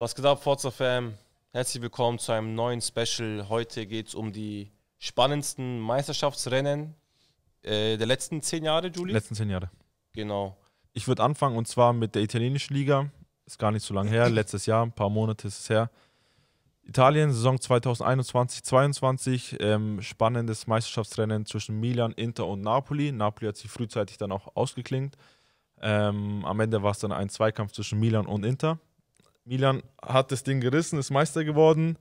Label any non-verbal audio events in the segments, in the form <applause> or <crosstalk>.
Was geht ab, Forza Fam? Herzlich willkommen zu einem neuen Special. Heute geht es um die spannendsten Meisterschaftsrennen äh, der letzten zehn Jahre, Julie. Letzten zehn Jahre. Genau. Ich würde anfangen und zwar mit der italienischen Liga. Ist gar nicht so lange her, <laughs> letztes Jahr, ein paar Monate ist es her. Italien, Saison 2021-22, ähm, spannendes Meisterschaftsrennen zwischen Milan, Inter und Napoli. Napoli hat sich frühzeitig dann auch ausgeklingt. Ähm, am Ende war es dann ein Zweikampf zwischen Milan und Inter. Milan hat das Ding gerissen, ist Meister geworden.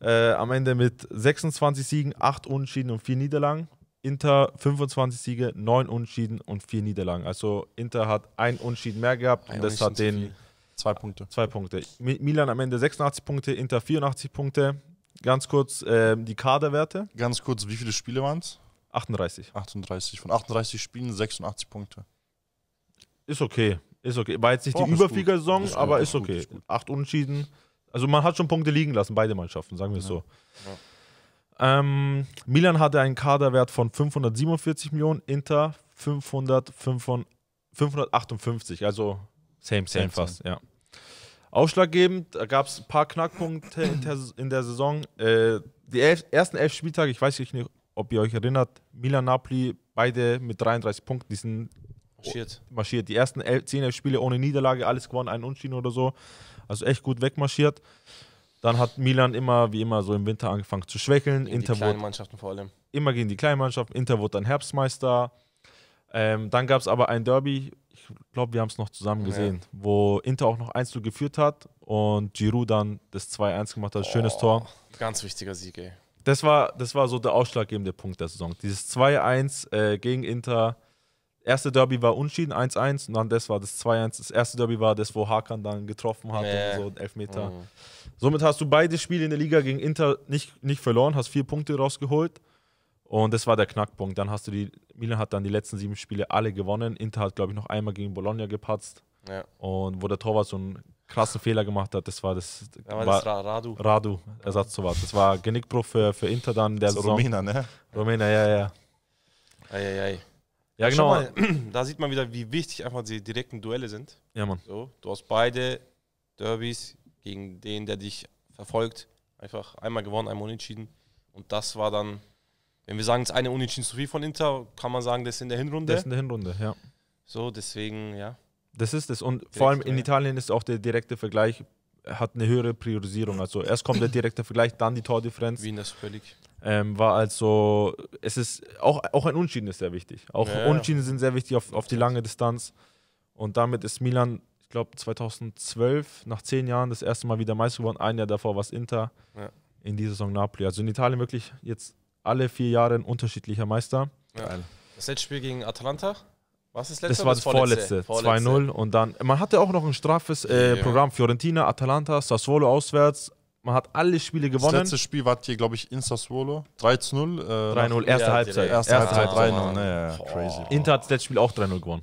Äh, am Ende mit 26 Siegen, 8 Unentschieden und 4 Niederlagen. Inter 25 Siege, 9 Unentschieden und 4 Niederlagen. Also Inter hat ein Unentschieden mehr gehabt und das hat den. Zwei Punkte. Zwei Punkte. Milan am Ende 86 Punkte, Inter 84 Punkte. Ganz kurz äh, die Kaderwerte. Ganz kurz, wie viele Spiele waren es? 38. 38. Von 38 Spielen 86 Punkte. Ist okay. Ist okay. War jetzt nicht Doch, die Überfliegersaison, ist aber ist, ist okay. Ist Acht Unentschieden. Also man hat schon Punkte liegen lassen, beide Mannschaften, sagen wir es ja. so. Ja. Ähm, Milan hatte einen Kaderwert von 547 Millionen, Inter 558, also same, same, same fast, same. ja. Ausschlaggebend, da gab es ein paar Knackpunkte in der, in der Saison. Äh, die elf, ersten elf Spieltage, ich weiß nicht, ob ihr euch erinnert, Milan-Napoli, beide mit 33 Punkten, die sind marschiert. Oh, marschiert. Die ersten 10, 11 Spiele ohne Niederlage, alles gewonnen, einen Unentschieden oder so. Also echt gut wegmarschiert. Dann hat Milan immer, wie immer, so im Winter angefangen zu schwächeln. Gegen Inter die kleinen Mannschaften vor allem. Immer gegen die kleinen Mannschaften. Inter wurde dann Herbstmeister. Ähm, dann gab es aber ein Derby, ich glaube, wir haben es noch zusammen gesehen, ja. wo Inter auch noch 1 geführt hat und Giroud dann das 2-1 gemacht hat. Oh, Schönes Tor. Ganz wichtiger Sieg, ey. Das war, das war so der ausschlaggebende Punkt der Saison. Dieses 2-1 äh, gegen Inter erste Derby war unschieden, 1-1 und dann das war das 2-1. Das erste Derby war das, wo Hakan dann getroffen hat nee. und so, Elfmeter. Mhm. Somit hast du beide Spiele in der Liga gegen Inter nicht, nicht verloren, hast vier Punkte rausgeholt und das war der Knackpunkt. Dann hast du die, Milan hat dann die letzten sieben Spiele alle gewonnen. Inter hat, glaube ich, noch einmal gegen Bologna gepatzt ja. und wo der Torwart so einen krassen Fehler gemacht hat, das war das, ja, war das war Radu. Radu, Ersatztorwart. Das war Genickbruch für, für Inter dann der so Saison. Rumäner, ne? Rumäner, ja, ja. Ei, ei, ei. Ja, genau. Mal, <clears throat> da sieht man wieder, wie wichtig einfach die direkten Duelle sind. Ja, Mann. So, du hast beide Derbys gegen den, der dich verfolgt, einfach einmal gewonnen, einmal unentschieden. Und das war dann, wenn wir sagen, es ist eine Unentschieden zu viel von Inter, kann man sagen, das ist in der Hinrunde. Das ist in der Hinrunde, ja. So, deswegen, ja. Das ist es. Und Direkt, vor allem in ja. Italien ist auch der direkte Vergleich, hat eine höhere Priorisierung. Also erst kommt der direkte Vergleich, dann die Tordifferenz. Wie in der Super League. Ähm, war also, es ist auch, auch ein Unschieden ist sehr wichtig. Auch ja. Unentschieden sind sehr wichtig auf, auf die lange Distanz. Und damit ist Milan, ich glaube, 2012, nach zehn Jahren, das erste Mal wieder Meister geworden. Ein Jahr davor war es Inter. Ja. In dieser Saison Napoli. Also in Italien wirklich jetzt alle vier Jahre ein unterschiedlicher Meister. Ja. Das letzte Spiel gegen Atalanta? Was ist das letzte? Das war das vorletzte. vorletzte. 2-0. Und dann, man hatte auch noch ein straffes äh, Programm. Fiorentina, Atalanta, Sassuolo auswärts, man hat alle Spiele gewonnen. Das letzte Spiel war hier, glaube ich, Insta Swolo. 3 zu 0. Äh, 3-0, erste ja, Halbzeit. Erste, erste Halbzeit 3-0. Naja, oh. crazy. Inter hat das letzte Spiel auch 3-0 gewonnen.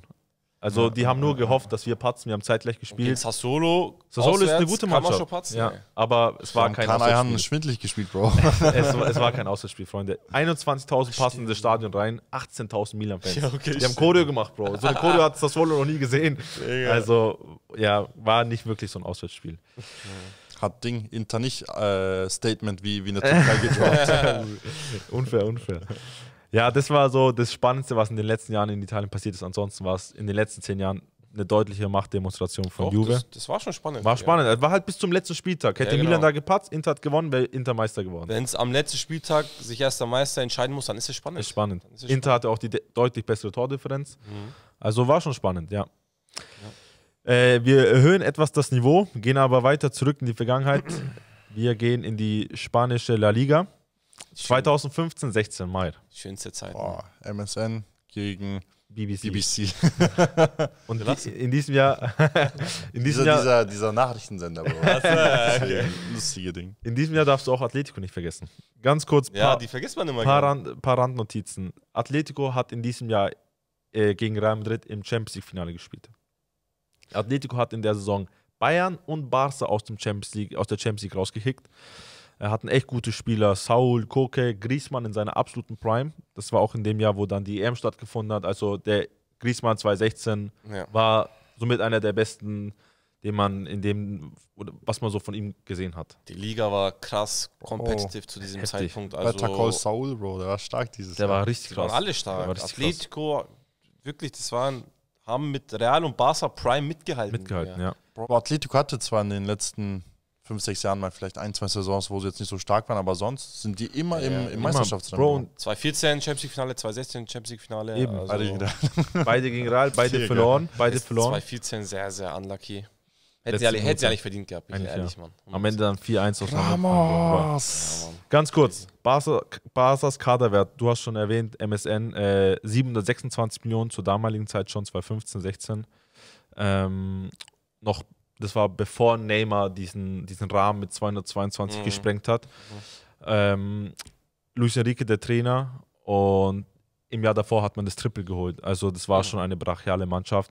Also ja, die haben nur gehofft, dass wir patzen. Wir haben zeitgleich gespielt. Okay, Sassolo, Sassolo ist eine gute Mannschaft. Kann man schon patzen, ja. Aber es war kein Kanai haben schwindlig gespielt, Bro. <laughs> es, es, war kein Auswärtsspiel, Freunde. 21.000 passen in das Stadion rein, 18.000 Milan-Fans. Ja, okay, die haben Choreo gemacht, Bro. So eine Choreo <laughs> hat Sassolo noch nie gesehen. Also ja, war nicht wirklich so ein Auswärtsspiel hat Ding Inter nicht äh, Statement wie, wie in Türkei <laughs> getroffen. <laughs> unfair, unfair. Ja, das war so das Spannendste, was in den letzten Jahren in Italien passiert ist. Ansonsten war es in den letzten zehn Jahren eine deutliche Machtdemonstration von Doch, Juve. Das, das, war schon spannend. War spannend. Ja. War halt bis zum letzten Spieltag. Hätte ja, genau. Milan da gepatzt, Inter hat gewonnen, wäre Inter Meister geworden. Wenn es am letzten Spieltag sich erster Meister entscheiden muss, dann ist es spannend. Ist spannend. Ist es Inter spannend. hatte auch die deutlich bessere Tordifferenz. Mhm. Also war schon spannend, ja. ja. Äh, wir erhöhen etwas das Niveau, gehen aber weiter zurück in die Vergangenheit. Wir gehen in die spanische La Liga. 2015, 16 Mai. Schönste Zeit. Boah, MSN gegen BBC. BBC. <laughs> Und die, in diesem Jahr. <laughs> in diesem dieser, Jahr dieser, dieser Nachrichtensender, Bro. okay. Lustige Ding. In diesem Jahr darfst du auch Atletico nicht vergessen. Ganz kurz. Ja, paar, die vergisst man immer. Paar, Rand, paar Randnotizen. Atletico hat in diesem Jahr äh, gegen Real Madrid im Champions League-Finale gespielt. Atletico hat in der Saison Bayern und Barca aus, dem Champions League, aus der Champions League rausgekickt. Er hat einen echt gute Spieler, Saul, Koke, Griezmann in seiner absoluten Prime. Das war auch in dem Jahr, wo dann die EM stattgefunden hat. Also der Griezmann 2016 ja. war somit einer der besten, den man in dem, was man so von ihm gesehen hat. Die Liga war krass kompetitiv oh, zu diesem heftig. Zeitpunkt. Also Takol Saul, Bro, der war stark dieses der Jahr. der war richtig krass. Die waren alle stark. Atletico, krass. wirklich, das waren haben mit Real und Barca Prime mitgehalten. Mitgehalten, ja. ja. Bro, Atletico hatte zwar in den letzten fünf, sechs Jahren mal vielleicht ein, zwei Saisons, wo sie jetzt nicht so stark waren, aber sonst sind die immer ja, im, im Meisterschaftsrennen. Bro, 2014 Champions League Finale, 2016 Champions League Finale. Eben. Also beide gegen Real, beide, beide verloren, beide verloren. 2014 sehr, sehr unlucky. Hätte sie, alle, hätte sie alle verdient gehabt, bin ich ehrlich, ja. Mann. Am Ende dann 4-1 auf Ramos! Ja, Ganz kurz, Barca, Barca's Kaderwert, du hast schon erwähnt, MSN, äh, 726 Millionen zur damaligen Zeit schon, 2015, 16. Ähm, noch, das war bevor Neymar diesen, diesen Rahmen mit 222 mhm. gesprengt hat. Mhm. Ähm, Luis Enrique, der Trainer, und im Jahr davor hat man das Triple geholt. Also das war mhm. schon eine brachiale Mannschaft.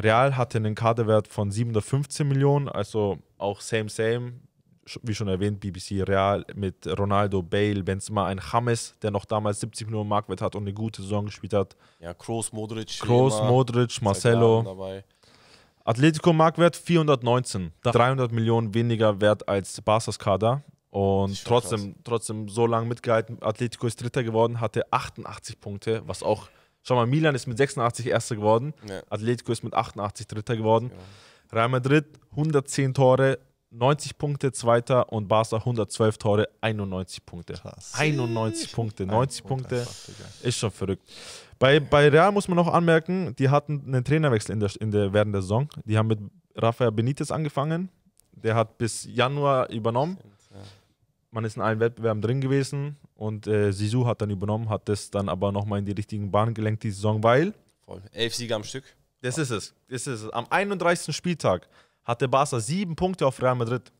Real hatte einen Kaderwert von 715 Millionen, also auch same, same. Wie schon erwähnt, BBC Real mit Ronaldo, Bale, Benzema, ein James, der noch damals 70 Millionen Marktwert hat und eine gute Saison gespielt hat. Ja, Kroos, Modric. Kroos, Modric, Marcelo. Atletico Marktwert 419, 300 Millionen weniger wert als Barca's Kader. Und trotzdem, trotzdem so lange mitgehalten. Atletico ist Dritter geworden, hatte 88 Punkte, was auch Schau mal, Milan ist mit 86 Erster geworden, ja. Atletico ist mit 88 Dritter geworden, ja. Real Madrid 110 Tore, 90 Punkte Zweiter und Barca 112 Tore, 91 Punkte. Krass. 91 Punkte, 90 Punkt Punkte, ist schon verrückt. Bei, bei Real muss man noch anmerken, die hatten einen Trainerwechsel in der, in der, während der Saison. Die haben mit Rafael Benitez angefangen, der hat bis Januar übernommen. Man ist in allen Wettbewerben drin gewesen. Und äh, Sisu hat dann übernommen, hat das dann aber nochmal in die richtigen Bahnen gelenkt, die Saison, weil. Voll. Elf Sieger am Stück. Das ist es. Das ist es. Am 31. Spieltag hatte Barca sieben Punkte auf Real Madrid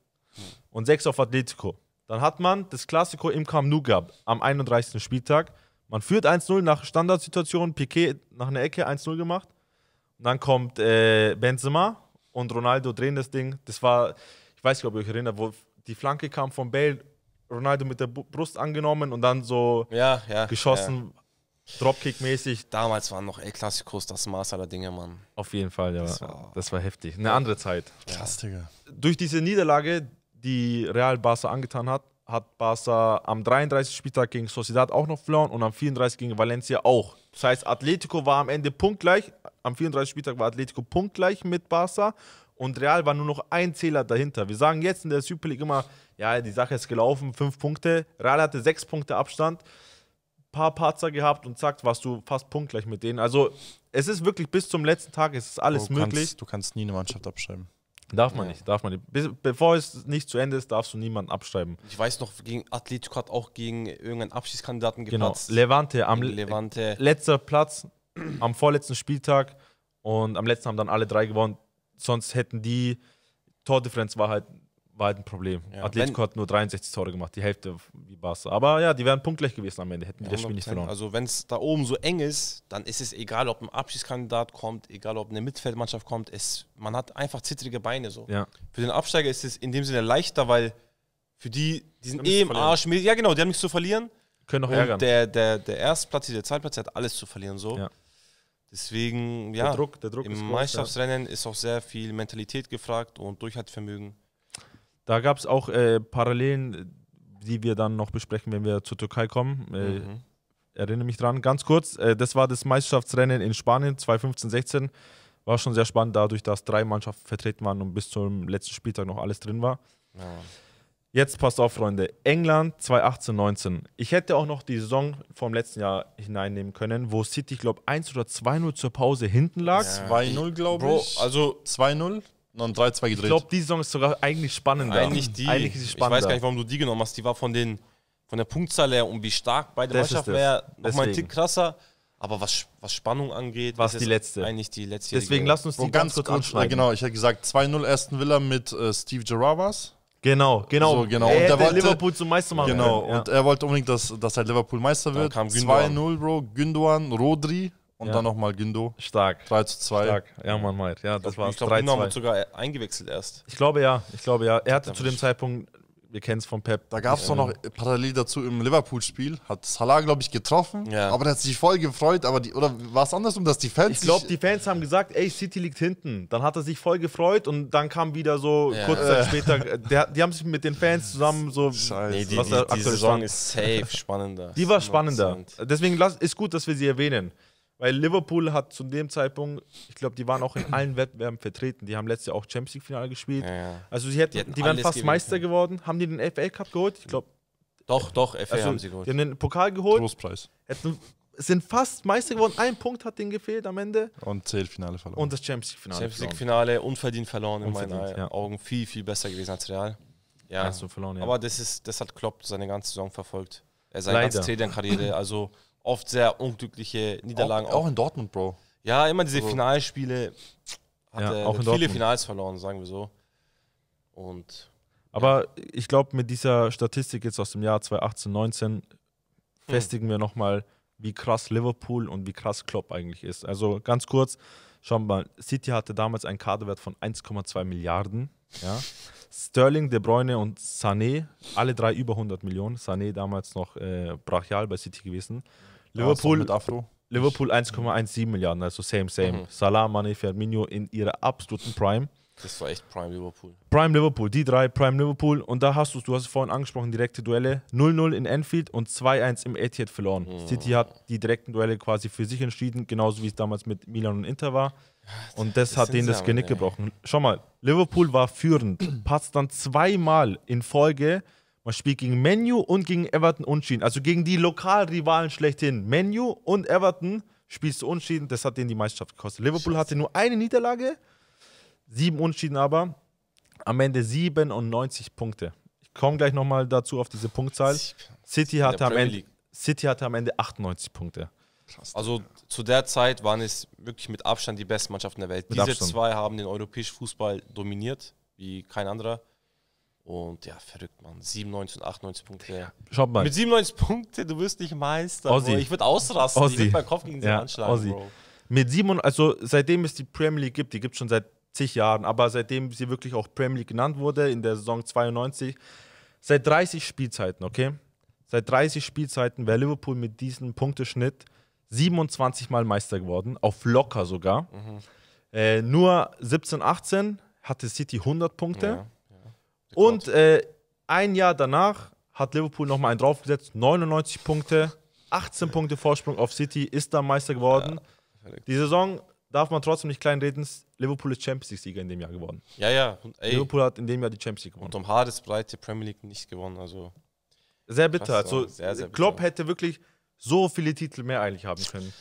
und sechs auf Atletico. Dann hat man das Klassiko im Camp Nou gehabt am 31. Spieltag. Man führt 1-0 nach Standardsituation, Piquet nach einer Ecke 1-0 gemacht. Und dann kommt äh, Benzema und Ronaldo drehen das Ding. Das war, ich weiß nicht, ob ihr euch erinnert, wo die Flanke kam von Bale Ronaldo mit der Brust angenommen und dann so ja, ja, geschossen, ja. Dropkick-mäßig. Damals waren noch El Clasicos das Maß aller Dinge, Mann. Auf jeden Fall, ja. Das war, das war heftig. Eine andere Zeit. Krass, Digga. Durch diese Niederlage, die Real Barca angetan hat, hat Barca am 33. Spieltag gegen Sociedad auch noch verloren und am 34. gegen Valencia auch. Das heißt, Atletico war am Ende punktgleich. Am 34. Spieltag war Atletico punktgleich mit Barca und Real war nur noch ein Zähler dahinter. Wir sagen jetzt in der Super League immer, ja, die Sache ist gelaufen, fünf Punkte. Real hatte sechs Punkte Abstand, paar Patzer gehabt und zack, warst du fast punktgleich mit denen. Also es ist wirklich bis zum letzten Tag, es ist alles du möglich. Kannst, du kannst nie eine Mannschaft abschreiben. Darf man ja. nicht, darf man nicht. Be bevor es nicht zu Ende ist, darfst du niemanden abschreiben. Ich weiß noch, gegen Atletico hat auch gegen irgendeinen Abschiedskandidaten geplatzt. Genau, Levante am Levante. letzter Platz, am vorletzten Spieltag und am letzten haben dann alle drei gewonnen. Sonst hätten die, Tordifferenz war halt war halt ein Problem. Ja, Atletico hat nur 63 Tore gemacht, die Hälfte wie Barca. Aber ja, die wären punktgleich gewesen am Ende, hätten die das Spiel nicht verloren. Also wenn es da oben so eng ist, dann ist es egal, ob ein Abschiedskandidat kommt, egal ob eine Mittelfeldmannschaft kommt, es, man hat einfach zittrige Beine so. Ja. Für den Absteiger ist es in dem Sinne leichter, weil für die, die sind eh im Arsch. Ja genau, die haben nichts zu verlieren. Können auch ärgern. Der, der, der Erstplatz, der Zweitplatz, der hat alles zu verlieren so. Ja. Deswegen, ja, der Druck, der Druck im ist Mannschaftsrennen ja. ist auch sehr viel Mentalität gefragt und Durchhaltevermögen. Da gab es auch äh, Parallelen, die wir dann noch besprechen, wenn wir zur Türkei kommen. Äh, mhm. Erinnere mich dran. Ganz kurz, äh, das war das Meisterschaftsrennen in Spanien 2015-16. War schon sehr spannend, dadurch, dass drei Mannschaften vertreten waren und bis zum letzten Spieltag noch alles drin war. Ja. Jetzt passt auf, Freunde. England 2018-19. Ich hätte auch noch die Saison vom letzten Jahr hineinnehmen können, wo City, glaube ich, 1 oder 2-0 zur Pause hinten lag. Ja. 2-0, glaube ich. Bro, also 2-0 noch ein 3-2 gedreht. Ich glaube, die Saison ist sogar eigentlich spannender. Eigentlich die. Eigentlich ist sie spannender. Ich weiß gar nicht, warum du die genommen hast. Die war von, den, von der Punktzahl her und wie stark beide das Mannschaften wäre nochmal ein Tick krasser. Aber was, was Spannung angeht, war es die letzte. eigentlich die letzte. Deswegen lass uns die ganz, ganz kurz anschneiden. Äh, genau, ich hätte gesagt 2-0 Aston Villa mit äh, Steve Gerrabas. Genau, genau. So, genau. Er und er wollte Liverpool zum Meister machen. Genau, ja. und er wollte unbedingt, dass, dass halt Liverpool Meister wird. 2-0, Bro. Gündogan, Rodri, und ja. dann nochmal Gindo. Stark. 3 zu 2. Stark. Ja, man meint. Ja, das war Ich glaube, Gindo hat sogar eingewechselt erst. Ich glaube ja. Ich glaube ja. Er hatte zu dem Zeitpunkt, wir kennen es von Pep. Da gab es noch parallel dazu im Liverpool-Spiel, hat Salah, glaube ich, getroffen. Ja. Aber er hat sich voll gefreut. Aber die, oder war es andersrum, dass die Fans. Ich glaube, die Fans haben gesagt, ey, City liegt hinten. Dann hat er sich voll gefreut und dann kam wieder so ja. kurz äh. später. Der, die haben sich mit den Fans zusammen so. Scheiße. Nee, die, was die, die, die Saison spannend. ist safe spannender. Die war spannender. Deswegen ist gut, dass wir sie erwähnen. Weil Liverpool hat zu dem Zeitpunkt, ich glaube, die waren auch in allen Wettbewerben vertreten. Die haben letztes Jahr auch Champions League-Finale gespielt. Ja, ja. Also sie hätten, die, die waren fast gewinnt, Meister geworden. Haben die den FA Cup geholt? Ich glaube. Doch, doch, FA also, haben sie geholt. Die haben den Pokal geholt. Großpreis. sind fast Meister geworden. Ein Punkt hat denen gefehlt am Ende. Und Zählfinale verloren. Und das Champions League-Finale. Champions League-Finale unverdient verloren unverdient, in meinen ja. Augen. Viel, viel besser gewesen als Real. Ja, verloren, ja. aber das, ist, das hat Klopp seine ganze Saison verfolgt. Er seine Leider. ganze Trainerkarriere. Also oft sehr unglückliche Niederlagen. Auch, auch in Dortmund, Bro. Ja, immer diese also, Finalspiele. Hat ja, er auch in viele Dortmund. Finals verloren, sagen wir so. Und. Aber ja. ich glaube, mit dieser Statistik jetzt aus dem Jahr 2018, 19 festigen hm. wir nochmal, wie krass Liverpool und wie krass Klopp eigentlich ist. Also ganz kurz, schauen wir mal, City hatte damals einen Kaderwert von 1,2 Milliarden. Ja. Sterling, De Bruyne und Sané, alle drei über 100 Millionen. Sané damals noch äh, brachial bei City gewesen. Liverpool, ja, mit Liverpool 1,17 Milliarden, also same, same. Mhm. Salah, Mane, Firmino in ihrer absoluten Prime. Das war echt Prime Liverpool. Prime Liverpool, die drei, Prime Liverpool. Und da hast du es, du hast es vorhin angesprochen, direkte Duelle. 0-0 in Enfield und 2-1 im Etihad verloren. Mhm. City hat die direkten Duelle quasi für sich entschieden, genauso wie es damals mit Milan und Inter war. Und das, das hat denen das Genick ey. gebrochen. Schau mal, Liverpool war führend, <clears throat> passt dann zweimal in Folge man spielt gegen Menu und gegen Everton unschieden. Also gegen die Lokalrivalen schlechthin. Menu und Everton spielst du unschieden. Das hat denen die Meisterschaft gekostet. Liverpool Scheiße. hatte nur eine Niederlage, sieben Unschieden aber. Am Ende 97 Punkte. Ich komme gleich nochmal dazu auf diese Punktzahl. City hatte, am Ende, City hatte am Ende 98 Punkte. Also zu der Zeit waren es wirklich mit Abstand die besten Mannschaften der Welt. Mit Diese Abstand. zwei haben den europäischen Fußball dominiert, wie kein anderer. Und ja, verrückt, Mann. 97, 98 Punkte. Ja, Schaut mal. Mit 97 Punkte, du wirst nicht Meister. Ossi. Ich würde ausrasten. Ossi. Ich würde meinen Kopf gegen sie ja, anschlagen, Ossi. Bro. Mit 7, also seitdem es die Premier League gibt, die gibt es schon seit zig Jahren, aber seitdem sie wirklich auch Premier League genannt wurde, in der Saison 92, seit 30 Spielzeiten, okay? Seit 30 Spielzeiten wäre Liverpool mit diesem Punkteschnitt 27 Mal Meister geworden, auf locker sogar. Mhm. Äh, nur 17, 18 hatte City 100 Punkte. Ja. Und äh, ein Jahr danach hat Liverpool nochmal einen draufgesetzt, 99 Punkte, 18 Punkte Vorsprung auf City, ist dann Meister geworden. Ja, die Saison darf man trotzdem nicht kleinreden, Liverpool ist Champions League-Sieger in dem Jahr geworden. Ja, ja. Und, ey, Liverpool hat in dem Jahr die Champions League gewonnen. Und um Breite Premier League nicht gewonnen, also. Sehr bitter. Also, sehr, sehr Klopp bitter. hätte wirklich so viele Titel mehr eigentlich haben können.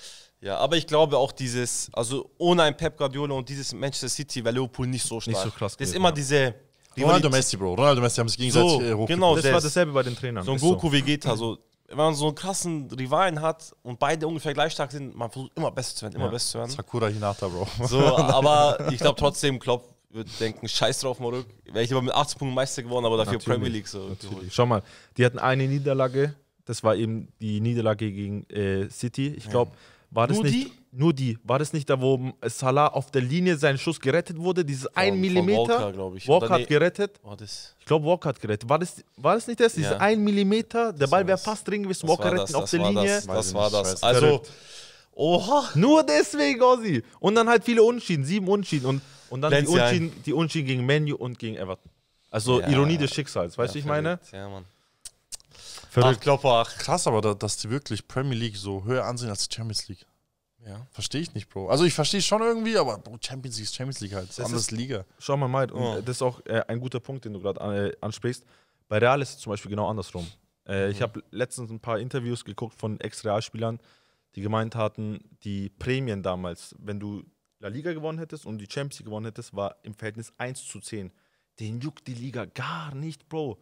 Ja, aber ich glaube auch dieses, also ohne ein Pep Guardiola und dieses Manchester City wäre Liverpool nicht so stark. Nicht so krass. Das ist immer ja. diese Ronaldo Messi, Bro. Ronaldo Messi haben sich gegenseitig so, hochgepusht. Genau, das, das war dasselbe bei den Trainern. So ein Goku so. Vegeta, so wenn man so einen krassen Rivalen hat und beide ungefähr gleich stark sind, man versucht immer besser zu werden, immer ja. Best zu werden. Sakura Hinata, Bro. So, <laughs> aber ich glaube trotzdem, Klopp wird denken, scheiß drauf, Moruk. Wäre ich aber mit 80 Punkten Meister geworden, aber dafür natürlich, Premier League. So. Schau mal, die hatten eine Niederlage, das war eben die Niederlage gegen äh, City. Ich glaube, war das Nur nicht... Die? Nur die. War das nicht da, wo Salah auf der Linie seinen Schuss gerettet wurde? Dieses von, 1 mm. Walker, glaube ich. Walker nee, hat gerettet. War das? Ich glaube, Walker hat gerettet. War das, war das nicht das? Dieses ja. 1 mm. Der Ball wäre fast drin gewesen. Walker retten das, auf das der Linie. Das, das war das. Also, oha. Nur deswegen, Ossi. Und dann halt viele Unschieden. Sieben Unschieden. Und, und dann die Unschieden, die Unschieden, gegen Menu und gegen Everton. Also ja, Ironie des Schicksals. Weißt du, ja, ich meine? Ja, Mann. Verrückt. Ach, Klopper, ach. Krass, aber dass die wirklich Premier League so höher ansehen als die Champions League. Ja. Verstehe ich nicht, Bro. Also ich verstehe es schon irgendwie, aber Bro, Champions League, ist Champions League halt, das ist, Liga. Schau mal, Mike, und oh. das ist auch äh, ein guter Punkt, den du gerade äh, ansprichst. Bei Real ist es zum Beispiel genau andersrum. Äh, mhm. Ich habe letztens ein paar Interviews geguckt von Ex-Realspielern, die gemeint hatten, die Prämien damals, wenn du La Liga gewonnen hättest und die Champions League gewonnen hättest, war im Verhältnis 1 zu 10. Den juckt die Liga gar nicht, Bro.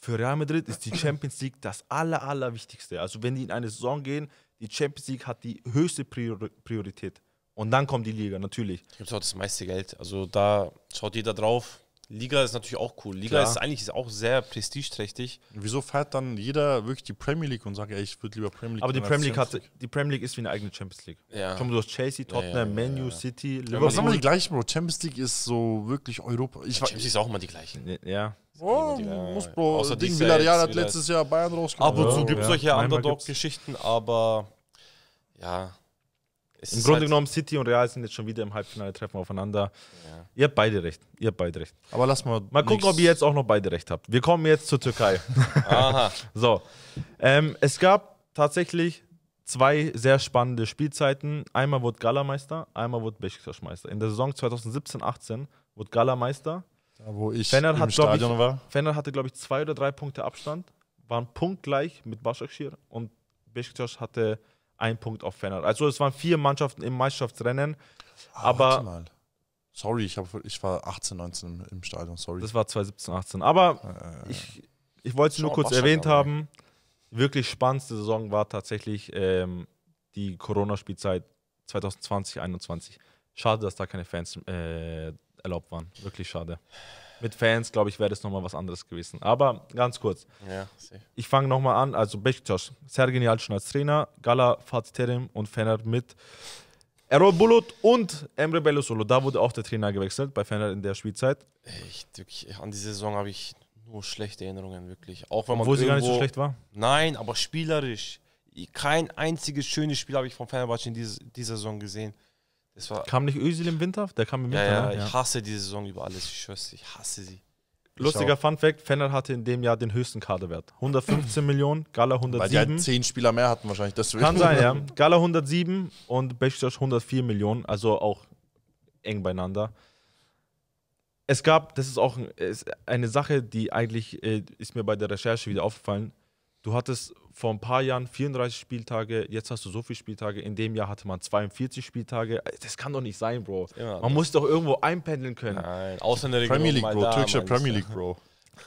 Für Real Madrid ist die <laughs> Champions League das aller, allerwichtigste. Also wenn die in eine Saison gehen, die Champions League hat die höchste Priorität. Und dann kommt die Liga, natürlich. Da gibt es auch das meiste Geld. Also da schaut jeder drauf. Liga ist natürlich auch cool. Liga Klar. ist eigentlich auch sehr prestigeträchtig. Wieso feiert dann jeder wirklich die Premier League und sagt, ey, ich würde lieber Premier League Aber die Premier League, hat, die Premier League ist wie eine eigene Champions League. Ja. Komm, du hast Chelsea, Tottenham, ja, ja, ja, Man U, City, Liverpool. Aber sagen wir die gleichen, Bro. Champions League ist so wirklich Europa. Ich ja, Champions League ist auch immer die gleichen. Ja. Oh, muss, Bro. Außer Ding, Villarreal hat letztes Jahr Bayern rausgekommen. Ab und zu gibt es solche Underdog-Geschichten, aber ja. Im Grunde halt genommen, City und Real sind jetzt schon wieder im Halbfinale treffen aufeinander. Ja. Ihr habt beide recht. Ihr habt beide recht. Aber lass mal. Mal gucken, ob ihr jetzt auch noch beide recht habt. Wir kommen jetzt zur Türkei. Aha. <laughs> so. Ähm, es gab tatsächlich zwei sehr spannende Spielzeiten. Einmal wurde Gala Meister, einmal wurde Besiktas Meister. In der Saison 2017-18 wurde Gala Meister. Da, wo ich Fenner im Stadion ich, war. Fenner hatte, glaube ich, zwei oder drei Punkte Abstand, waren punktgleich mit Başakşehir und Beşiktaş hatte einen Punkt auf Fenner. Also es waren vier Mannschaften im Meisterschaftsrennen. Ah, aber Sorry, ich, hab, ich war 18, 19 im, Stadion, sorry. Das war 2017, 18. Aber äh, äh, ich, ich wollte es nur kurz erwähnt aber. haben. Wirklich spannendste Saison war tatsächlich ähm, die Corona-Spielzeit 2020, 2021. Schade, dass da keine Fans äh, erlaubt waren. Wirklich schade. Mit Fans, glaube ich, wäre das nochmal was anderes gewesen. Aber ganz kurz. Ja, ich fange nochmal an. Also Bektas, Sergen schon als Trainer, Gala, Fatih Terim und Fener mit Erol Bulut und Emre Belosolo. Da wurde auch der Trainer gewechselt bei Fener in der Spielzeit. Ich, wirklich, an die Saison habe ich nur schlechte Erinnerungen, wirklich. Auch wenn man Obwohl sie gar nicht so schlecht war? Nein, aber spielerisch. Kein einziges schönes Spiel habe ich von Fenerbahce in dieser, dieser Saison gesehen. Das war kam nicht Özil im Winter? Der kam im Winter. Ja, ne? ja, ja. ich hasse diese Saison über alles. Ich schwör's, ich hasse sie. Lustiger Fun Fact: Fener hatte in dem Jahr den höchsten Kaderwert. 115 <clears throat> Millionen, Gala 107. Weil die halt 10 Spieler mehr hatten wahrscheinlich. Deswegen. Kann sein, <laughs> ja. Gala 107 und Besiktas 104 Millionen, also auch eng beieinander. Es gab, das ist auch eine Sache, die eigentlich äh, ist mir bei der Recherche wieder aufgefallen. ist. Du hattest vor ein paar Jahren 34 Spieltage, jetzt hast du so viele Spieltage. In dem Jahr hatte man 42 Spieltage. Das kann doch nicht sein, Bro. man muss doch irgendwo einpendeln können. Nein, Ausländerliga. Premier League, Bro. Türkische Premier League, Bro.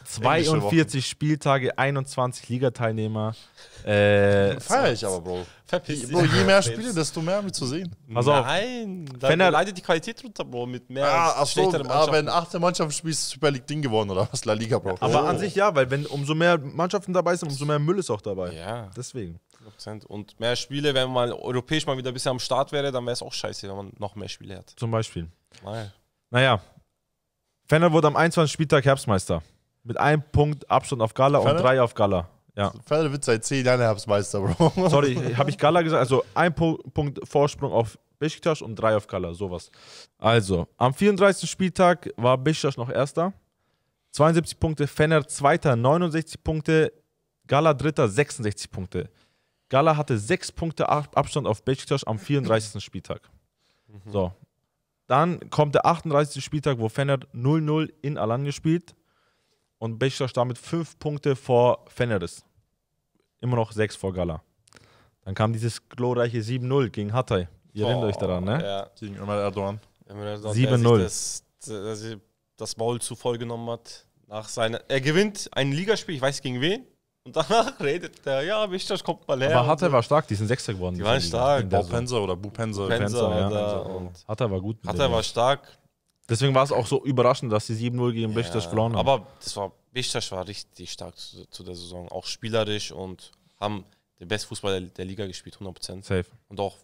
42 Spieltage, 21 Ligateilnehmer. Äh, Feier ich aber, Bro. Verpiss Bro, je mehr Spiele, desto mehr haben wir zu sehen. Also Nein, da wenn er, leidet die Qualität runter, Bro, mit mehr ah, als so, schlechteren ah, Mannschaften. Aber wenn achte Mannschaft spielst, Super League Ding geworden oder was? La Liga, Bro. Aber oh. an sich ja, weil wenn umso mehr Mannschaften dabei sind, umso mehr Müll ist auch dabei. Ja. Deswegen. Und mehr Spiele, wenn man europäisch mal wieder ein bisschen am Start wäre, dann wäre es auch scheiße, wenn man noch mehr Spiele hat. Zum Beispiel. Nein. Naja. Fenner wurde am 21. Spieltag Herbstmeister. Mit einem Punkt Abstand auf Gala Fälle? und drei auf Gala. Ja. Federer wird seit zehn Jahren Herbstmeister, Bro. <laughs> Sorry, habe ich Gala gesagt? Also ein Punkt Vorsprung auf Besiktas und drei auf Gala, sowas. Also, am 34. Spieltag war Besiktas noch Erster. 72 Punkte, Fener Zweiter, 69 Punkte, Gala Dritter, 66 Punkte. Gala hatte 6 Punkte Abstand auf Besiktas am 34. Spieltag. Mhm. So. Dann kommt der 38. Spieltag, wo Fener 0-0 in Alan gespielt und Beşiktaş damit fünf Punkte vor Feneris. Immer noch sechs vor Gala. Dann kam dieses glorreiche 7-0 gegen Hatay. Ihr erinnert euch daran, ne? Ja. Gegen Ömer Erdogan. Ömer Erdogan 7-0. Das, dass er das Maul zu voll genommen hat. Nach seiner, er gewinnt ein Ligaspiel, ich weiß gegen wen. Und danach redet er, ja, Beşiktaş kommt mal her. Aber Hatay war stark, die sind Sechster geworden. Die waren stark. Bob Penzer oder Bu Penzer. Penzer, Penzer ja. Penzer, Hatay war gut. Hatay war stark. Deswegen war es auch so überraschend, dass sie 7-0 gegen ja, verloren haben. Aber das war, Besiktas war richtig stark zu, zu, der Saison, auch spielerisch und haben den besten Fußball der, der Liga gespielt, 100%. Safe. Und auch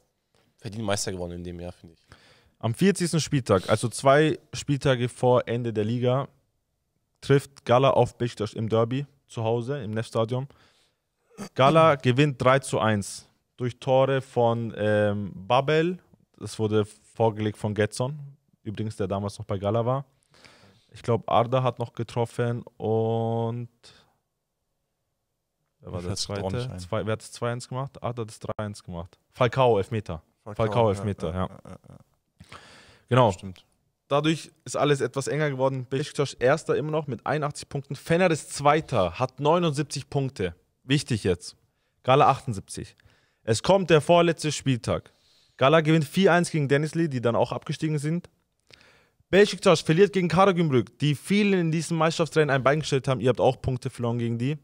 verdient Meister geworden in dem Jahr, finde ich. Am 40. Spieltag, also zwei Spieltage vor Ende der Liga, trifft Gala auf Bechtasch im Derby zu Hause im Nef-Stadion. Gala <clears throat> gewinnt 3 zu 1 durch Tore von ähm, Babel, das wurde vorgelegt von Getson, übrigens, der damals noch bei Gala war. Ich glaube, Arda hat noch getroffen und. Wer war der zweite? Zwei, wer hat das 2-1 gemacht? Arda hat das 3-1 gemacht. Falcao, Elfmeter. Falcao, Falcao Elfmeter, ja. ja. ja, ja genau. Stimmt. Dadurch ist alles etwas enger geworden. Besiktas erster immer noch mit 81 Punkten. Fenner ist zweiter, hat 79 Punkte. Wichtig jetzt. Gala 78. Es kommt der vorletzte Spieltag. Gala gewinnt 4-1 gegen Dennis Lee, die dann auch abgestiegen sind. Beşiktaş verliert gegen Karagümrük, die vielen in diesem Meisterschaftsrennen ein Bein gestellt haben. Ihr habt auch Punkte verloren gegen die.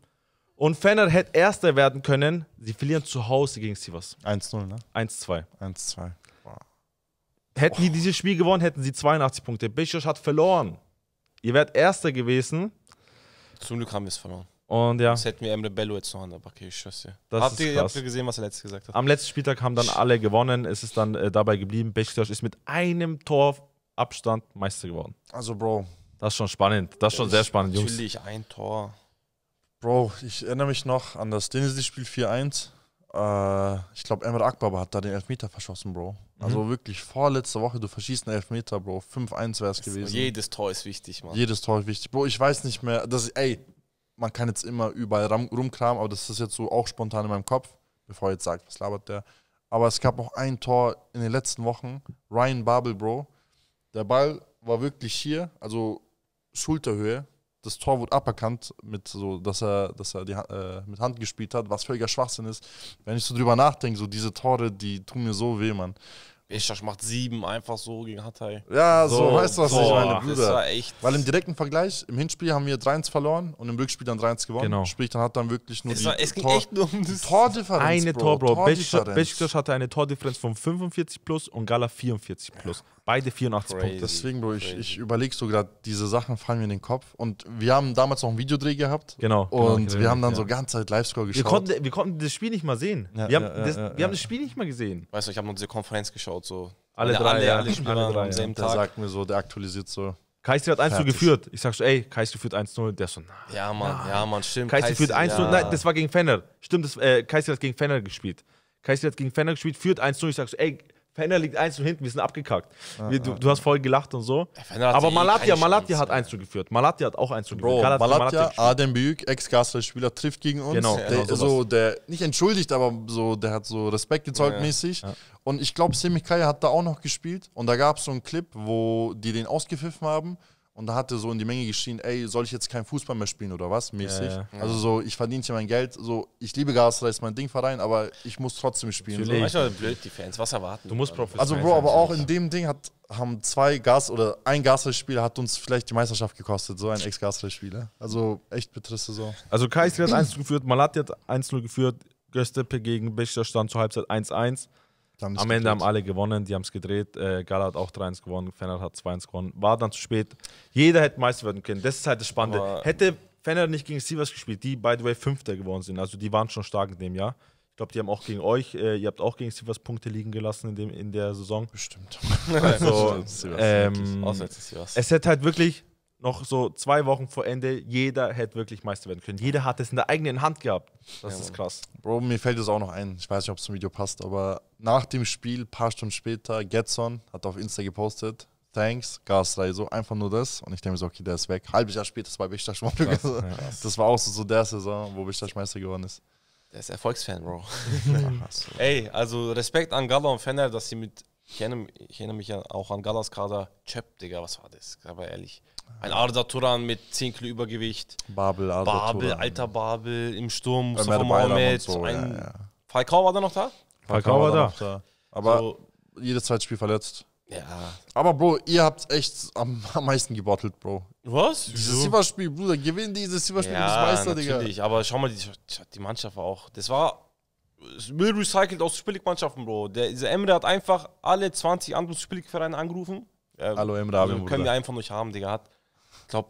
Und Fener hätte Erster werden können. Sie verlieren zu Hause gegen Sivas. 1-0, ne? 1-2. 1-2. Wow. Hätten oh. die dieses Spiel gewonnen, hätten sie 82 Punkte. Beşiktaş hat verloren. Ihr wärt Erster gewesen. Zum Glück haben wir es verloren. Und ja. Das hätten wir Emre Bello jetzt noch an der Backe, ich schwör's dir. Das habt, ihr, habt ihr gesehen, was er letztes gesagt hat? Am letzten Spieltag haben dann alle gewonnen. Es ist dann äh, dabei geblieben. Beşiktaş ist mit einem Tor Abstand Meister geworden. Also, Bro. Das ist schon spannend. Das ist schon sehr spannend, Jungs. Natürlich ein Tor. Bro, ich erinnere mich noch an das Dynasty-Spiel 4-1. Äh, ich glaube, Emre Akbaba hat da den Elfmeter verschossen, Bro. Mhm. Also mhm. wirklich vorletzte Woche, du verschießt einen Elfmeter, Bro. 5-1 wäre es gewesen. Jedes Tor ist wichtig, Mann. Jedes Tor ist wichtig. Bro, ich weiß nicht mehr. Das, ey, man kann jetzt immer überall rumkramen, aber das ist jetzt so auch spontan in meinem Kopf, bevor er jetzt sagt, was labert der. Aber es gab noch ein Tor in den letzten Wochen. Ryan Babel, Bro der Ball war wirklich hier, also Schulterhöhe. Das Tor wurde aberkannt, mit so, dass er, dass er die, äh, mit Hand gespielt hat, was völliger Schwachsinn ist. Wenn ich so drüber nachdenke, so diese Tore, die tun mir so weh, Mann. Beşiktaş macht sieben einfach so gegen Hatay. Ja, so, so weißt du, was so, ich meine, Bruder. Weil im direkten Vergleich, im Hinspiel haben wir 3-1 verloren und im Rückspiel dann 3-1 gewonnen. Genau. Sprich, dann hat dann wirklich nur es die war, es ging Tor, echt nur um das Tordifferenz, Eine Tor, Bro. Tor Beşiktaş hatte eine Tordifferenz von 45 plus und Gala 44 plus. Ja. Beide 84 Crazy. Punkte. Deswegen, Bro, ich, ich überlege so gerade, diese Sachen fallen mir in den Kopf. Und wir haben damals noch einen Videodreh gehabt. Genau. Und genau, wir haben dann ja. so ganze Zeit Livescore geschaut. Wir konnten, wir konnten das Spiel nicht mal sehen. Ja, wir haben, das, wir haben das Spiel nicht mal gesehen. Weißt du, ich habe nur diese Konferenz geschaut geschaut, so. Alle, alle drei, alle, ja. alle Spieler alle drei, am selben ja. Tag. Der sagt mir so, der aktualisiert so. Kaisi hat 1-0 geführt. Ich sag so, ey, Kaisi führt 1-0. Der so, na, Ja, Mann, na. ja, Mann, stimmt. Kaisi führt 1-0. Ja. Nein, das war gegen Fenner. Stimmt, das, äh, Kaisi hat gegen Fenner gespielt. Kaisi hat gegen Fenner gespielt, führt 1-0. Ich sag so, ey, Fener liegt eins zu hinten, wir sind abgekackt. Ah, wir, du, ah. du, hast voll gelacht und so. Aber Malatya, Malatya hat eins zugeführt. Malatya hat auch eins zugeführt. Bro, Malatya, Adem Büyük, Ex-Gasler-Spieler, trifft gegen uns. Genau, der, genau so, der, nicht entschuldigt, aber so, der hat so Respekt gezeugt ja, mäßig. Ja. Und ich glaube, Semikaya hat da auch noch gespielt. Und da gab es so einen Clip, wo die den ausgepfiffen haben und da hat er so in die Menge geschrien, ey, soll ich jetzt keinen Fußball mehr spielen oder was, mäßig. Ja, ja. Also so, ich verdiene hier mein Geld, so, ich liebe Gasra, ist mein Dingverein, aber ich muss trotzdem spielen. So. Manchmal blöd, die Fans, was erwarten? Du musst professionell Also Bro, aber auch in dem Ding hat, haben zwei Gas- oder ein Gasra-Spieler hat uns vielleicht die Meisterschaft gekostet, so ein Ex-Gasra-Spieler. Ne? Also echt betriste so. Also Kaisli hat 1-0 geführt, Malat hat 1-0 geführt, Göztepe gegen Bechter stand zur Halbzeit 1-1. Am Ende haben alle gewonnen, die haben es gedreht. Äh, Gala hat auch 3-1 gewonnen, Fenner hat 2-1 gewonnen. War dann zu spät. Jeder hätte Meister werden können. Das ist halt das Spannende. Aber hätte Fenner nicht gegen Sivas gespielt, die, by the way, Fünfter geworden sind. Also die waren schon stark in dem Jahr. Ich glaube, die haben auch gegen euch, äh, ihr habt auch gegen Sivas Punkte liegen gelassen in, dem, in der Saison. Bestimmt. <laughs> Also, ähm, es hätte halt wirklich noch so zwei Wochen vor Ende, jeder hätte wirklich Meister werden können. Jeder hat es in der eigenen Hand gehabt. Das ja, ist krass. Bro, mir fällt es auch noch ein. Ich weiß nicht, ob es zum Video passt, aber nach dem Spiel, ein paar Stunden später, Getson hat auf Insta gepostet, Thanks, Gasrei, so einfach nur das. Und ich denke mir so, okay, der ist weg. Halbes Jahr später das war Bichter Schwammel. <laughs> Das war auch so, so der Saison, wo Bichter Meister geworden ist. Der ist Erfolgsfan, Bro. <laughs> Ey, also Respekt an Gala und Fener, dass sie mit, ich erinnere, ich erinnere mich auch an Galas Kader, Chöp, Digga, was war das? Aber ehrlich. Ein Arda Turan mit 10 Kilo Übergewicht. Babel, Arda Babel, Turan. alter Babel im Sturm, Mustafa Mohamed. So, ein, ja, ja. Falcao war da noch da? Falcao war da. da. Aber so, jedes zweite Spiel verletzt. Ja. Aber Bro, ihr habt echt am, <laughs> meisten gebottelt, Bro. Was? Dieses so. Silberspiel, Bruder, gewinn dieses Silberspiel, ja, du bist Meister, natürlich, Digga. aber schau mal, die, die Mannschaft war auch, das war Müll recycelt aus Spielmannschaften, Bro. Der, dieser Emre hat einfach alle 20 anderen Spielvereine angerufen. Hallo Emre, also, Können Bruder. wir einen von euch haben, Digga. Hat, ich glaube,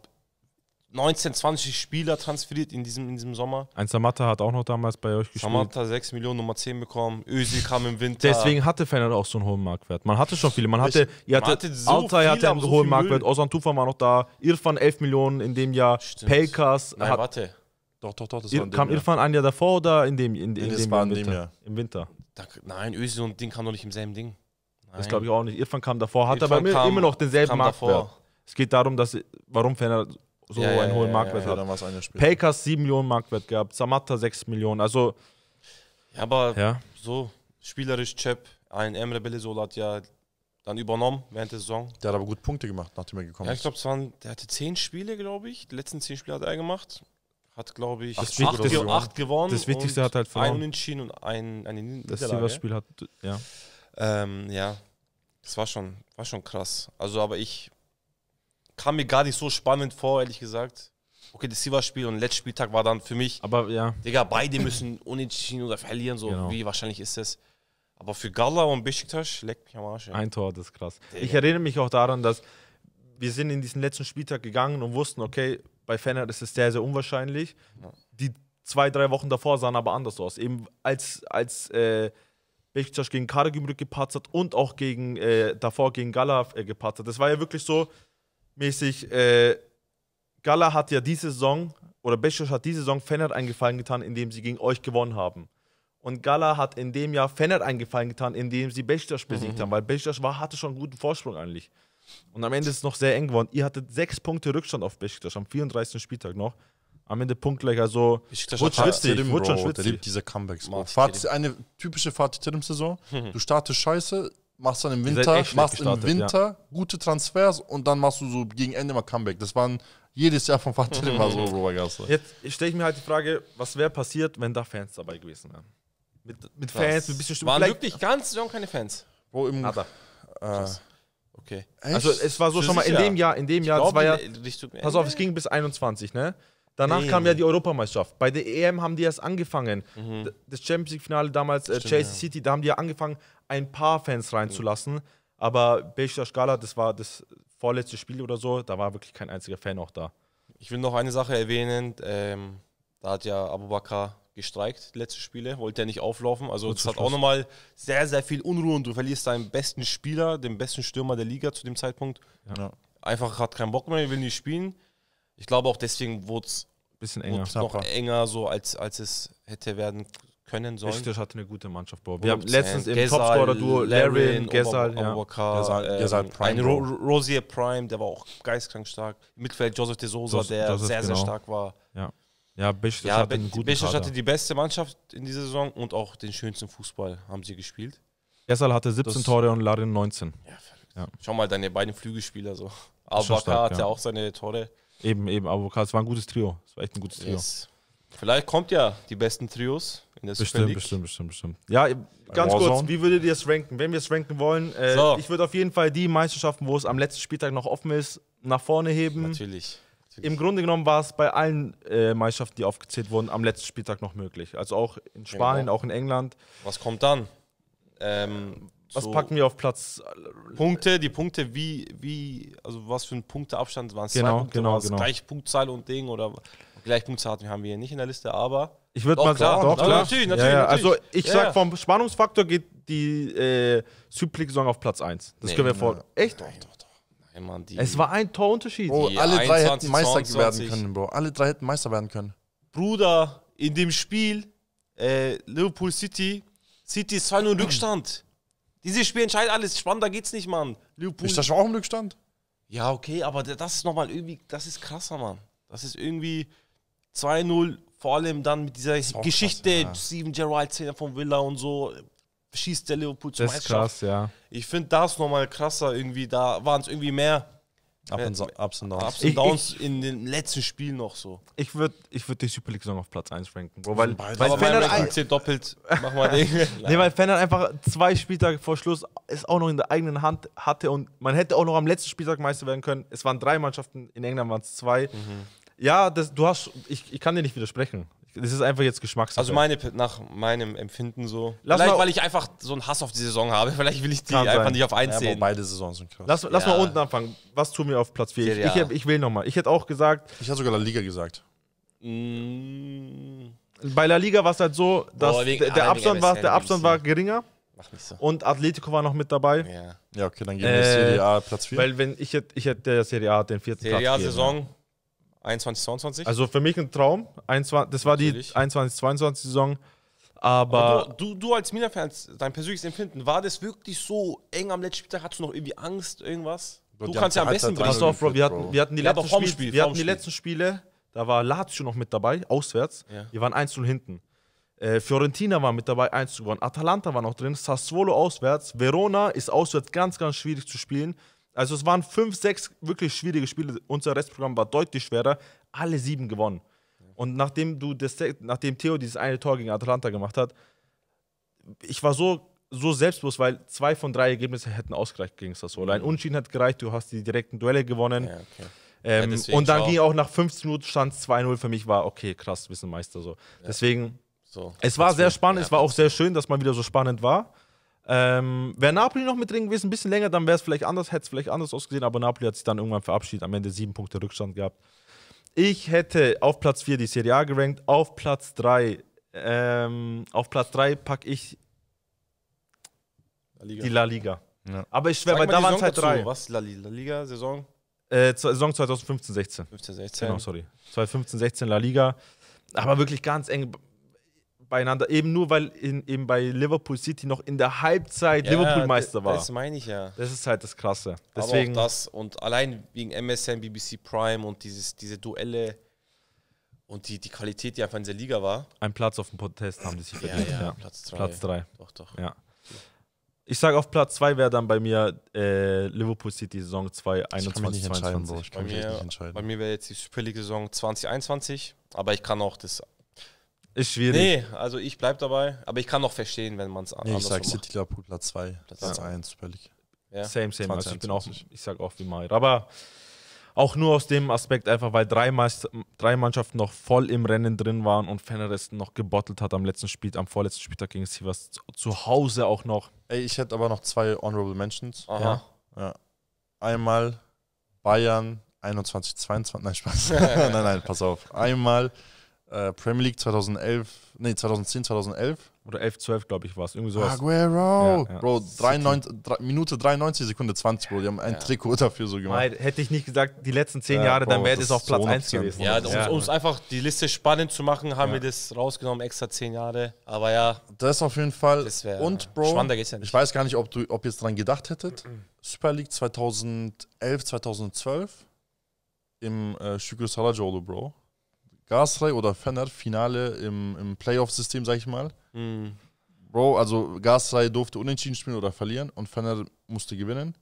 19, 20 Spieler transferiert in diesem, in diesem Sommer. Ein Samatta hat auch noch damals bei euch gespielt. Samatta 6 Millionen, Nummer 10 bekommen. Özil kam im Winter. Deswegen hatte Feyenoord auch so einen hohen Marktwert. Man hatte schon viele. Man hatte, ich, man hatte, so Altay hatte einen so hohen Marktwert. Osan Tufan war noch da. Irfan 11 Millionen in dem Jahr. Stimmt. Pelkas. Nein, hat, warte. Doch, doch, doch. Das Ir kam Jahr. Irfan ein Jahr davor oder in dem, in, in, in dem, Jahr, in dem Jahr? Im Winter. Da, nein, Özil und Ding kam noch nicht im selben Ding. Nein. Das glaube ich auch nicht. Irfan kam davor, hat Irfan aber kam, immer noch denselben Marktwert. Davor. Es geht darum, dass warum Feyenoord so ja, einen ja, hohen Marktwert ja, hat. Pacers 7 Millionen Marktwert gehabt, Samatta 6 Millionen. Also. Ja, aber so spielerisch Chap, ein Emre Belezol hat ja dann übernommen während der Saison. Der hat aber gut Punkte gemacht, nachdem er gekommen ist. Ja, ich glaube, es waren, der hatte 10 Spiele, glaube ich. Die letzten 10 Spiele hat er gemacht. Hat, glaube ich, 8 gewonnen. gewonnen. Das Wichtigste hat halt verloren. Ein Unentschieden und ein, eine Niederlage. Das Silberspiel hat, ja. Ähm, ja, das war schon, war schon krass. Also, aber ich kam mir gar nicht so spannend vor, ehrlich gesagt. Okay, das Sivas-Spiel und letzter Spieltag war dann für mich. Aber ja. Digga, beide müssen unentschieden oder verlieren, so genau. wie wahrscheinlich ist es. Aber für Gala und Besiktas leckt mich am Arsch. Ey. Ein Tor, das ist krass. Digga. Ich erinnere mich auch daran, dass wir sind in diesen letzten Spieltag gegangen und wussten, okay, bei Fenner ist es sehr, sehr unwahrscheinlich. Ja. Die zwei, drei Wochen davor sahen aber anders aus. Eben als, als äh, Besiktas gegen Karagümrük gepatzt hat und auch gegen, äh, davor gegen Gala äh, gepatzt hat. Das war ja wirklich so, mäßig, äh, Gala hat ja diese Saison, oder Beschosch hat diese Saison Fennert einen Gefallen getan, indem sie gegen euch gewonnen haben. Und Gala hat in dem Jahr Fennert einen Gefallen getan, indem sie Beşiktaş besiegt mhm. haben, weil Beşiktaş war, hatte schon einen guten Vorsprung eigentlich. Und am Ende ist es noch sehr eng geworden. Ihr hattet sechs Punkte Rückstand auf Beşiktaş am 34. Spieltag noch. Am Ende punktgleich, also wurde schwitzig, wurde schon schwitzig. Der liebt diese Comebacks, Fazit, eine typische Fatih Terim-Saison. <laughs> Du startest scheiße, machst dann im Winter, machst im Winter ja. gute Transfers und dann machst du so gegen Ende mal Comeback. Das waren jedes Jahr von Fatih immer so <laughs> Robergasse. Jetzt stelle ich mir halt die Frage, was wäre passiert, wenn da Fans dabei gewesen wären? Mit, mit Fans, mit bisschen Stimmung. Waren wirklich ganz Saison keine Fans? Wo im... Äh, okay. Echt? Also es war so Für schon mal in dem Jahr, in dem ich Jahr, glaub, zwei Jahr, Richtung pass auf, es ging bis 21, ne? Danach hey. kam ja die Europameisterschaft. Bei der EM haben die erst angefangen. Mhm. Das Champions League-Finale damals, äh, Stimmt, äh, Chelsea ja. City, da haben die ja angefangen, ein paar Fans reinzulassen. Mhm. Aber Beşiktaş Gala, das war das vorletzte Spiel oder so, da war wirklich kein einziger Fan auch da. Ich will noch eine Sache erwähnen. Ähm, da hat ja Abubakar gestreikt, die letzten Spiele, wollte er nicht auflaufen. Also und das hat auch nochmal sehr, sehr viel Unruhe und du verlierst deinen besten Spieler, den besten Stürmer der Liga zu dem Zeitpunkt. Ja. Einfach hat keinen Bock mehr, will nicht spielen. Ich glaube auch deswegen wurde es bisschen enger. noch enger, so als, als es hätte werden können sollen. Richtig, hatte eine gute Mannschaft, Bro. Wir haben letztens im Topscorer-Duo Larin, Gesal, Gesal, Prime. Rosier Prime, der war auch geistkrank stark. Mittelfeld Joseph de Sosa, der sehr, sehr genau. stark war. Ja. Ja, Besiktas ja, hatte, Besiktas hatte die beste Mannschaft in dieser Saison und auch den schönsten Fußball haben sie gespielt. Gesal hatte 17 das Tore und Larin 19. Ja, ja. Schau mal, deine beiden Flügelspieler so. Abakar ja. hatte auch seine Tore. Eben, eben, Avocado. Es war ein gutes Trio. Es war echt ein gutes Trio. Yes. Vielleicht kommt ja die besten Trios in der bestimmt, Super League. Bestimmt, bestimmt, bestimmt. Ja, ganz Warzone. kurz, wie würdet ihr es ranken? Wenn wir es ranken wollen, äh, so. ich würde auf jeden Fall die Meisterschaften, wo es am letzten Spieltag noch offen ist, nach vorne heben. Natürlich. Natürlich. Im Grunde genommen war es bei allen äh, Meisterschaften, die aufgezählt wurden, am letzten Spieltag noch möglich. Also auch in genau. Spanien, genau. auch in England. Was kommt dann? Ähm, was so packen wir auf Platz? Äh, Punkte, die Punkte, wie, wie, also was für ein Punkteabstand waren es? Genau, Punkte, genau, genau. Gleich Punktzahl und Ding oder gleich Punktzahl haben wir hier nicht in der Liste, aber. Ich würde mal sagen, doch, klar. Natürlich, natürlich, ja, ja. Also ich ja, sag, vom Spannungsfaktor geht die äh, südblick song auf Platz 1. Das nee, können wir vor. Nein, Echt? Nein, doch, doch. Nein, Mann, die es war ein Torunterschied. Bro, alle 21, drei hätten Meister 22. werden können, Bro. Alle drei hätten Meister werden können. Bruder, in dem Spiel äh, Liverpool City, City 2-0 <clears throat> Rückstand. Dieses Spiel entscheidet alles. Spannender geht's nicht, Mann. Liverpool. Ist das schon auch im Rückstand? Ja, okay, aber das ist nochmal irgendwie, das ist krasser, Mann. Das ist irgendwie 2-0, vor allem dann mit dieser Geschichte, krass, ja. Steven Gerrard, Szene von Villa und so, schießt der Liverpool zum Meisterschaft. Das ist krass, ja. Ich finde das nochmal krasser irgendwie, da waren es irgendwie mehr Up äh, and, so, ups und Downs. Ups and Downs ich, ich, in den letzten Spielen noch so. Ich würde ich würd die Super League Saison auf Platz 1 ranken, Bro, weil, weil, weil Fan ein, doppelt. Mach mal den. <laughs> nee, weil Fan einfach zwei Spieltage vor Schluss es auch noch in der eigenen Hand hatte und man hätte auch noch am letzten Spieltag Meister werden können. Es waren drei Mannschaften, in England waren es zwei. Mhm. Ja, das, du hast, ich, ich kann dir nicht widersprechen. Es ist einfach jetzt Geschmackssache. Also meine, nach meinem Empfinden so. Lass Vielleicht, mal, weil ich einfach so einen Hass auf die Saison habe. <laughs> Vielleicht will ich die einfach sein. nicht auf eins ja, sehen. Beide Saisons sind krass. Lass, lass ja. mal unten anfangen. Was tun wir auf Platz 4? Ich, ich, ich, will nochmal. Ich hätte auch gesagt. Ich hätte sogar La Liga gesagt. Mm. Bei La Liga war es halt so, dass Boah, wegen, der, Abstand, war, der Abstand war geringer. So. Und Atletico war noch mit dabei. Ja, ja okay, dann gehen wir äh, Serie A Platz 4. Weil wenn ich hätte ich hätte der Serie A den vierten Serie Platz. Serie A Saison. 21, 22? Also für mich ein Traum. 21, das war Natürlich. die 21, 22 Saison. Aber, aber du, du, du, als Milan-Fan, dein persönliches Empfinden, war das wirklich so eng am letzten Spieltag? Hattest du noch irgendwie Angst, irgendwas? Bro, du kannst ja am besten Pass auf, Bro, wir hatten, wir hatten, die, ja, letzten Spiel, Spiel, wir hatten die letzten Spiele, da war Lazio noch mit dabei, auswärts. Ja. Wir waren 1 hinten. Äh, Fiorentina war mit dabei, 1 zu gewonnen. Atalanta war noch drin, Sassuolo auswärts. Verona ist auswärts ganz, ganz schwierig zu spielen. Also es waren fünf, sechs wirklich schwierige Spiele. Unser Restprogramm war deutlich schwerer. Alle sieben gewonnen. Und nachdem du das, nachdem Theo dieses eine Tor gegen Atlanta gemacht hat, ich war so, so selbstbewusst, weil zwei von drei Ergebnisse hätten ausgereicht gegen Sassuolo. Ein mhm. Unentschieden hat gereicht, du hast die direkten Duelle gewonnen. Ja, okay. ähm, ja, und dann auch. ging auch nach 15 Minuten Stand 2-0 für mich war, okay, krass, wir sind Meister so. Ja. Deswegen, so, es war sehr spannend, es war auch sehr schön, dass man wieder so spannend war. Ähm, wäre Napoli noch mit drin gewesen, ein bisschen länger, dann wäre es vielleicht anders, hätte es vielleicht anders ausgesehen, aber Napoli hat sich dann irgendwann verabschiedet, am Ende sieben Punkte Rückstand gehabt. Ich hätte auf Platz 4 die Serie A gerankt, auf Platz 3, ähm, auf Platz 3 packe ich La die La Liga. Ja. Aber ich schwöre, weil da waren es halt drei. Was? La, La Liga, Saison? Äh, Saison 2015, 16. 15, 16. Genau, sorry. 2015, 16 La Liga. Aber wirklich ganz eng beieinander. Eben nur, weil in, eben bei Liverpool City noch in der Halbzeit ja, Liverpool Meister war. Das meine ich ja. Das ist halt das Krasse. Deswegen Aber auch das und allein wegen MSN, BBC Prime und dieses, diese Duelle und die, die Qualität, die einfach in der Liga war. Ein Platz auf dem Protest haben die sich verdient. Ja, ja, ja. Platz 3. Platz 3. Doch, doch. Ja. Ich sage auf Platz 2 wäre dann bei mir äh, Liverpool City Saison 2, 21, Ich kann mich nicht entscheiden. Bei mir, bei mir wäre jetzt die Super League Saison 2021, aber ich kann auch das ist schwierig. Nee, also ich bleibe dabei. Aber ich kann noch verstehen, wenn man es nee, Ich sage City Liverpool Platz 2, Platz 1, völlig. Ja. Same, same. 20, also ich, bin auch, ich sage auch wie Maid. Aber auch nur aus dem Aspekt einfach, weil drei, drei Mannschaften noch voll im Rennen drin waren und Feneres noch gebottelt hat am letzten Spiel, am vorletzten Spieltag gegen Sivas zu Hause auch noch. Ey, ich hätte aber noch zwei Honorable Mentions. Aha. Ja. ja. Einmal Bayern 21, 22, nein, Spaß. <laughs> nein, nein, pass auf. Einmal äh, Premier League 2011, nee, 2010, 2011. Oder 11, 12, glaube ich, war es. Irgendwie sowas. Aguero! Ja, ja. Bro, 93, 3, Minute 93, Sekunde 20, Bro. Die haben ein ja. Trikot dafür so gemacht. Nein, hätte ich nicht gesagt, die letzten 10 Jahre, dann wäre das, das auf Platz so 1 gewesen. Ja, um es einfach die Liste spannend zu machen, haben wir das rausgenommen, extra 10 Jahre. Aber ja. Das auf jeden Fall. Wär, Und, Bro, ja nicht. ich weiß gar nicht, ob du ob ihr jetzt dran gedacht hättet. Super League 2011, 2012 im äh, Shukru Sarajodo, Bro. Gasrei oder Fenner Finale im, im Playoff-System, sag ich mal. Mhm. Bro, also Gasrei durfte unentschieden spielen oder verlieren und Fenner musste gewinnen.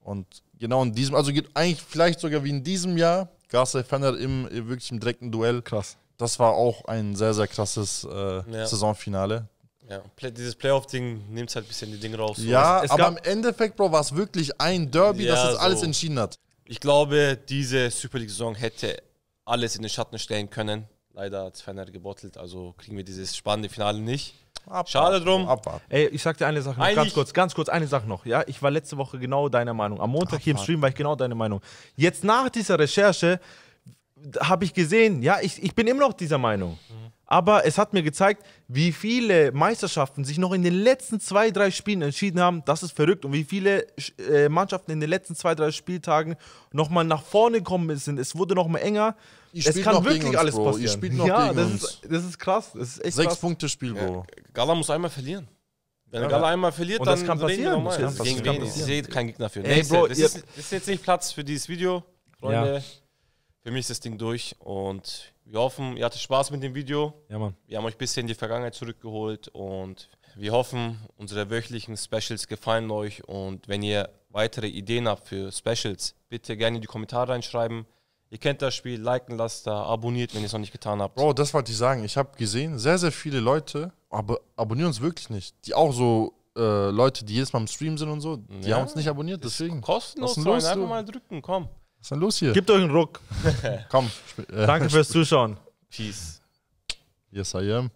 Und genau in diesem, also eigentlich vielleicht sogar wie in diesem Jahr, Gasrei Fenner im wirklich im direkten Duell. Krass. Das war auch ein sehr, sehr krasses äh, ja. Saisonfinale. Ja, dieses Playoff-Ding nimmt halt ein bisschen die Dinge raus. Ja, aber im Endeffekt, Bro, war es wirklich ein Derby, ja, das jetzt so. alles entschieden hat. Ich glaube, diese Super League-Saison hätte alles in den Schatten stellen können. Leider hat Fener gebottelt, also kriegen wir dieses spannende Finale nicht. Abwarten, Schade drum. Abwarten. Ey, ich sag dir eine Sache noch, ganz kurz, ganz kurz, eine Sache noch. Ja, ich war letzte Woche genau deiner Meinung. Am Montag Abwarten. hier im Stream war ich genau deiner Meinung. Jetzt nach dieser Recherche habe ich gesehen, ja, ich, ich bin immer noch dieser Meinung. Mhm. Aber es hat mir gezeigt, wie viele Meisterschaften sich noch in den letzten zwei, drei Spielen entschieden haben. Das ist verrückt. Und wie viele äh, Mannschaften in den letzten zwei, drei Spieltagen nochmal nach vorne gekommen sind. Es wurde nochmal enger. Es kann wirklich uns, alles Bro. passieren. ja, das ist, das ist, krass. Das ist echt Sechs Punkte Spiel, Bro. Gala muss einmal verlieren. Wenn Gala einmal verliert, dann kann passieren. Das passieren. Ich sehe keinen Gegner für. Nee, Bro, das, ist, das ist jetzt nicht Platz für dieses Video, Freunde. Ja. Für mich ist das Ding durch und wir hoffen, ihr hattet Spaß mit dem Video. Ja, Mann. Wir haben euch ein bisschen in die Vergangenheit zurückgeholt und wir hoffen, unsere wöchentlichen Specials gefallen euch. Und wenn ihr weitere Ideen habt für Specials, bitte gerne in die Kommentare reinschreiben. Ihr kennt das Spiel, liken lasst da, abonniert, wenn ihr es noch nicht getan habt. Bro, das wollte ich sagen. Ich habe gesehen, sehr, sehr viele Leute, aber abonnieren uns wirklich nicht, die auch so äh, Leute, die jedes Mal im Stream sind und so, die ja, haben uns nicht abonniert, deswegen. Kostenlos, rein, einfach mal drücken, komm. Was ist denn los hier? Gebt euch einen Ruck. Komm. <laughs> Äh, Danke fürs Zuschauen. Peace. Yes, I am.